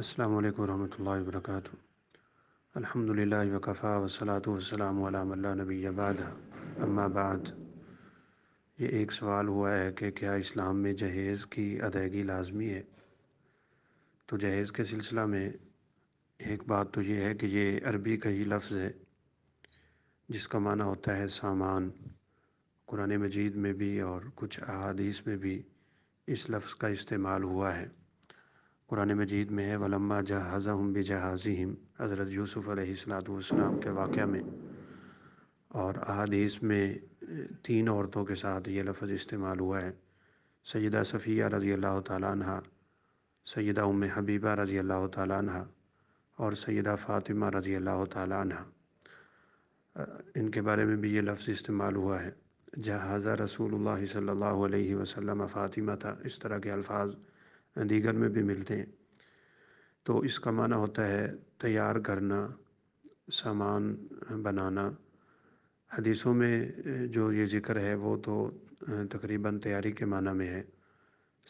السلام علیکم ورحمۃ اللہ وبرکاتہ الحمد للہ وقفہ وسلات والسلام علام اللہ نبی آباد اما بعد یہ ایک سوال ہوا ہے کہ کیا اسلام میں جہیز کی ادائیگی لازمی ہے تو جہیز کے سلسلہ میں ایک بات تو یہ ہے کہ یہ عربی کا ہی لفظ ہے جس کا معنی ہوتا ہے سامان قرآن مجید میں بھی اور کچھ احادیث میں بھی اس لفظ کا استعمال ہوا ہے قرآن مجید میں ہے ولما جہازہ ہم بہازی ہم حضرت یوسف علیہ والسلام کے واقعہ میں اور احادیث میں تین عورتوں کے ساتھ یہ لفظ استعمال ہوا ہے سیدہ صفیہ رضی اللہ تعالیٰ عنہ سیدہ ام حبیبہ رضی اللہ تعالیٰ عنہ اور سیدہ فاطمہ رضی اللہ تعالیٰ عنہ ان کے بارے میں بھی یہ لفظ استعمال ہوا ہے جہازہ رسول اللہ صلی اللہ علیہ وسلم فاطمہ تھا اس طرح کے الفاظ دیگر میں بھی ملتے ہیں تو اس کا معنی ہوتا ہے تیار کرنا سامان بنانا حدیثوں میں جو یہ ذکر ہے وہ تو تقریباً تیاری کے معنی میں ہے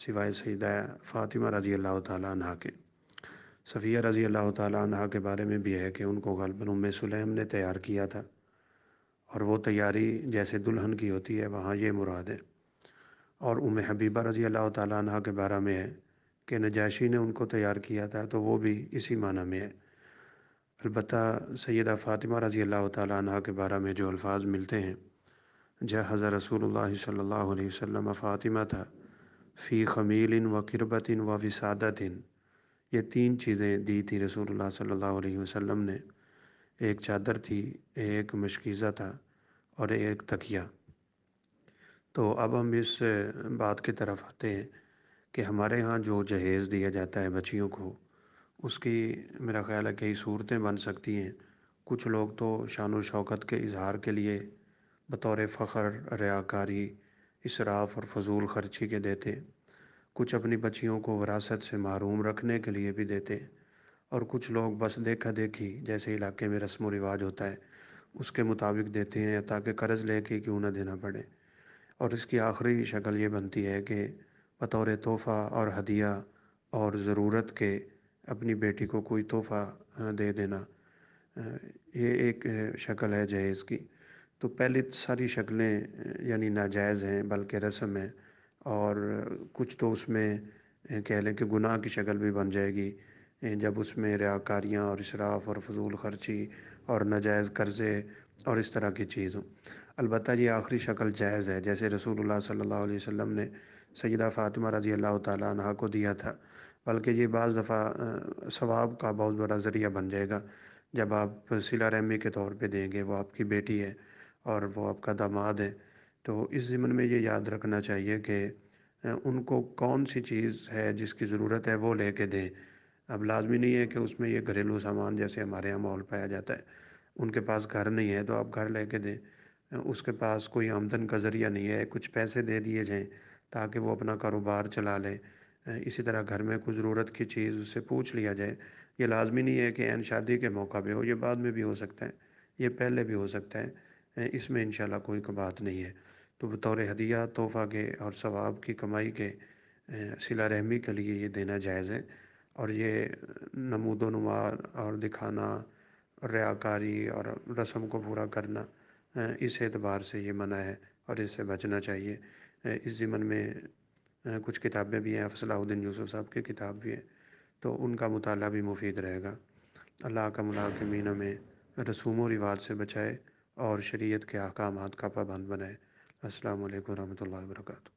سوائے سیدہ فاطمہ رضی اللہ تعالیٰ عنہ کے صفیہ رضی اللہ تعالیٰ عنہ کے بارے میں بھی ہے کہ ان کو ام سلیم نے تیار کیا تھا اور وہ تیاری جیسے دلہن کی ہوتی ہے وہاں یہ مراد ہے اور ام حبیبہ رضی اللہ تعالیٰ عنہ کے بارے میں ہے کہ نجاشی نے ان کو تیار کیا تھا تو وہ بھی اسی معنی میں ہے البتہ سیدہ فاطمہ رضی اللہ تعالیٰ عنہ کے بارے میں جو الفاظ ملتے ہیں حضر رسول اللہ صلی اللہ علیہ وسلم فاطمہ تھا فی خمیل و قربت و وسادت یہ تین چیزیں دی تھی رسول اللہ صلی اللہ علیہ وسلم نے ایک چادر تھی ایک مشکیزہ تھا اور ایک تکیہ تو اب ہم اس بات کی طرف آتے ہیں کہ ہمارے ہاں جو جہیز دیا جاتا ہے بچیوں کو اس کی میرا خیال ہے کئی صورتیں بن سکتی ہیں کچھ لوگ تو شان و شوکت کے اظہار کے لیے بطور فخر ریاکاری اسراف اور فضول خرچی کے دیتے کچھ اپنی بچیوں کو وراثت سے معروم رکھنے کے لیے بھی دیتے اور کچھ لوگ بس دیکھا دیکھی جیسے علاقے میں رسم و رواج ہوتا ہے اس کے مطابق دیتے ہیں تاکہ قرض لے کے کیوں نہ دینا پڑے اور اس کی آخری شکل یہ بنتی ہے کہ بطور تحفہ اور ہدیہ اور ضرورت کے اپنی بیٹی کو کوئی تحفہ دے دینا یہ ایک شکل ہے جہیز کی تو پہلے ساری شکلیں یعنی ناجائز ہیں بلکہ رسم ہیں اور کچھ تو اس میں کہہ لیں کہ گناہ کی شکل بھی بن جائے گی جب اس میں ریاکاریاں اور اشراف اور فضول خرچی اور ناجائز قرضے اور اس طرح کی چیز ہوں البتہ یہ آخری شکل جائز ہے جیسے رسول اللہ صلی اللہ علیہ وسلم نے سیدہ فاطمہ رضی اللہ تعالیٰ عنہ کو دیا تھا بلکہ یہ بعض دفعہ ثواب کا بہت بڑا ذریعہ بن جائے گا جب آپ سلہ رحمی کے طور پہ دیں گے وہ آپ کی بیٹی ہے اور وہ آپ کا داماد ہے تو اس ضمن میں یہ یاد رکھنا چاہیے کہ ان کو کون سی چیز ہے جس کی ضرورت ہے وہ لے کے دیں اب لازمی نہیں ہے کہ اس میں یہ گھریلو سامان جیسے ہمارے یہاں ماحول پایا جاتا ہے ان کے پاس گھر نہیں ہے تو آپ گھر لے کے دیں اس کے پاس کوئی آمدن کا ذریعہ نہیں ہے کچھ پیسے دے دیے جائیں تاکہ وہ اپنا کاروبار چلا لے اسی طرح گھر میں کوئی ضرورت کی چیز اس سے پوچھ لیا جائے یہ لازمی نہیں ہے کہ عین شادی کے موقع پہ ہو یہ بعد میں بھی ہو سکتا ہے یہ پہلے بھی ہو سکتا ہے اس میں انشاءاللہ کوئی بات نہیں ہے تو بطور ہدیہ تحفہ کے اور ثواب کی کمائی کے سلا رحمی کے لیے یہ دینا جائز ہے اور یہ نمود و نمار اور دکھانا ریاکاری اور رسم کو پورا کرنا اس اعتبار سے یہ منع ہے اور اس سے بچنا چاہیے اس ضمن میں کچھ کتابیں بھی ہیں افصلاء الدین یوسف صاحب کی کتاب بھی ہیں تو ان کا مطالعہ بھی مفید رہے گا اللہ کا ملاقمینہ مینہ میں رسوم و رواج سے بچائے اور شریعت کے احکامات کا پابند بنائے السلام علیکم ورحمۃ اللہ وبرکاتہ